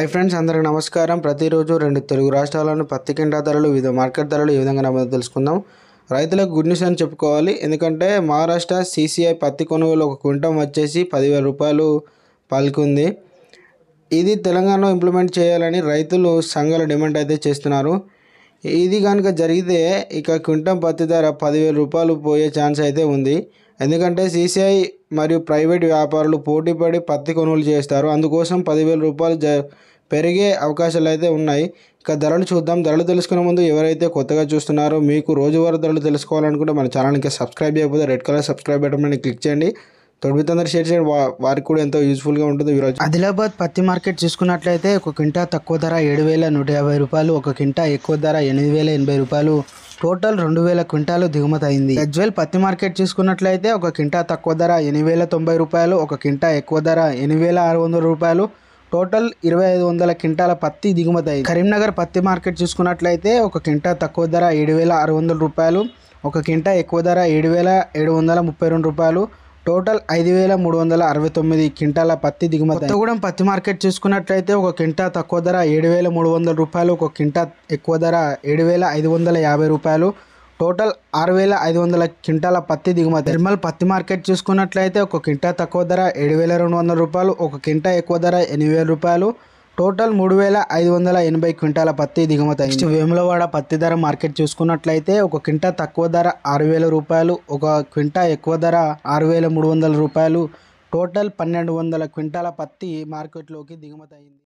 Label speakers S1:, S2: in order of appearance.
S1: hi friends అందరికి నమస్కారం ప్రతిరోజు రెండు తెలుగు రాష్ట్రాలను పత్తి కింటా ధరలు వివిధ మార్కెట్ ధరలు ఏ విధంగా నమోదు తెలుసుకుందాం రైతులకు గుడ్ న్యూస్ అని చెప్పుకోవాలి ఎందుకంటే మహారాష్ట్ర సీసీఐ పత్తి కొనుగోలు ఒక క్వింటం వచ్చేసి పదివేల రూపాయలు పలుకుంది ఇది తెలంగాణలో ఇంప్లిమెంట్ చేయాలని రైతులు సంఘాలు డిమాండ్ అయితే చేస్తున్నారు ఇది కనుక జరిగితే ఇక క్వింటం పత్తి ధర పదివేల రూపాయలు పోయే ఛాన్స్ అయితే ఉంది ఎందుకంటే సీసీఐ మరియు ప్రైవేట్ వ్యాపారులు పోటీపడి పత్తి కొనుగోలు చేస్తారు అందుకోసం పదివేల రూపాయలు జ పెరిగే అవకాశాలు అయితే ఉన్నాయి ఇక ధరలు చూద్దాం ధరలు తెలుసుకునే ముందు ఎవరైతే కొత్తగా చూస్తున్నారో మీకు రోజువారీ ధరలు తెలుసుకోవాలనుకుంటే మన ఛానల్కి సబ్స్క్రైబ్ చేయకపోతే red colour subscribe button click చేయండి తొడిపితందరూ షేర్ చేయండి వారికి కూడా ఎంతో యూజ్ఫుల్గా ఉంటుంది ఈరోజు ఆదిలాబాద్ పత్తి మార్కెట్ చూసుకున్నట్లయితే ఒక క్వింటా తక్కువ ధర ఏడు వేల నూట యాభై రూపాయలు ఒక క్వింటా ఎక్కువ ధర ఎనిమిది వేల ఎనభై రూపాయలు టోటల్ రెండు వేల క్వింటాలు దిగుమతి అయింది గజ్వేల్ పత్తి మార్కెట్ చూసుకున్నట్లయితే ఒక కింటా తక్కువ ధర ఎనిమిది తొంభై రూపాయలు ఒక కింటా ఎక్కువ ధర ఎనిమిది ఆరు వందల రూపాయలు టోటల్ ఇరవై ఐదు వందల క్వింటాల పత్తి దిగుమతి అయింది కరీంనగర్ పత్తి మార్కెట్ చూసుకున్నట్లయితే ఒక కింటా తక్కువ ధర ఏడు వేల ఆరు వందల రూపాయలు ఒక కింటా ఎక్కువ ధర ఏడు వేల ఏడు వందల ముప్పై రెండు రూపాయలు టోటల్ ఐదు వేల మూడు వందల అరవై తొమ్మిది క్వింటాల పత్తి దిగుమతి కొత్తగూడెం పత్తి మార్కెట్ చూసుకున్నట్లయితే ఒక క్వింటా తక్కువ ధర ఏడు వేల మూడు వందల రూపాయలు ఒక క్వింటా ఎక్కువ ధర ఏడు వేల ఐదు వందల యాభై రూపాయలు టోటల్ ఆరు వేల ఐదు వందల క్వింటాల పత్తి దిగుమతి నిర్మల్ పత్తి మార్కెట్ చూసుకున్నట్లయితే ఒక క్వింటా తక్కువ ధర ఏడు వేల రెండు వందల రూపాయలు ఒక క్వింటా ఎక్కువ ధర ఎనిమిది వేల రూపాయలు టోటల్ మూడు వేల ఐదు వందల ఎనభై క్వింటాల పత్తి దిగుమతి నెక్స్ట్ వేములవాడ పత్తి ధర మార్కెట్ చూసుకున్నట్లయితే ఒక క్వింటా తక్కువ ధర ఆరు వేల రూపాయలు ఒక క్వింటా ఎక్కువ ధర ఆరు వేల మూడు వందల రూపాయలు టోటల్ పన్నెండు వందల క్వింటాల పత్తి మార్కెట్లోకి దిగుమతి అయింది